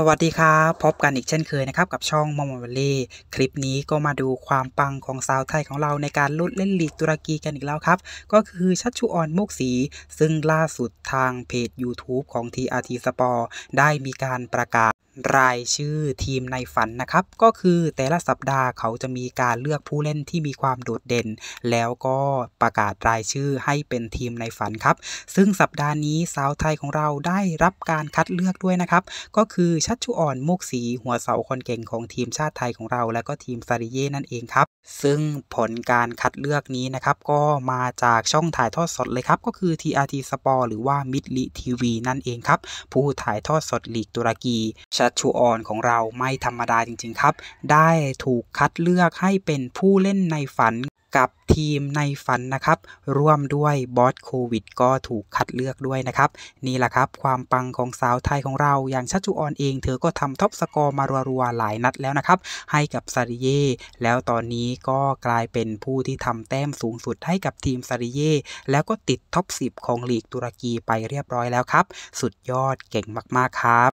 สวัสดีครับพบกันอีกเช่นเคยนะครับ กับช่องมอมมอลลี่คลิปนี้ก็มาดูความปังของสาวไทยของเราในการลุ้นเล่นลีกตุรกีกันอีกแล้วครับ ก็คือชัชชุออนมุกสี ซึ่งล่าสุดทางเพจ YouTube ของ TRT Sport ได้มีการประกาศรายชื่อทีมในฝันนะครับก็คือแต่ละสัปดาห์เขาจะมีการเลือกผู้เล่นที่มีความโดดเด่น แล้วก็ประกาศรายชื่อให้เป็นทีมในฝันครับซึ่งสัปดาห์นี้สาวไทยของเราได้รับการคัดเลือกด้วยนะครับก็คือชัชชุอ่อนมุกสีหัวเสาคนเก่งของทีมชาติไทยของเรา และก็ทีมซาริเย่นั่นเองครับซึ่งผลการคัดเลือกนี้นะครับก็มาจากช่องถ่ายทอดสดเลยครับก็คือ TRT Sport หรือว่ามิดล i ทีวีนั่นเองครับผู้ถ่ายทอดสดลีกตุรกีชชัชูอนของเราไม่ธรรมดาจริง ๆ ครับ ได้ถูกคัดเลือกให้เป็นผู้เล่นในฝันกับทีมในฝันนะครับ ร่วมด้วยบอสโควิด ก็ถูกคัดเลือกด้วยนะครับ นี่แหละครับ ความปังของสาวไทยของเรา อย่างชัชจุออนเองเธอก็ทำท็อปสกอร์มารัวๆหลายนัดแล้วนะครับให้กับซาริเย่แล้วตอนนี้ก็กลายเป็นผู้ที่ทำแต้มสูงสุดให้กับทีมซาริเย่แล้วก็ติดท็อป10 ของลีกตุรกีไปเรียบร้อยแล้วครับ สุดยอดเก่งมากๆครับ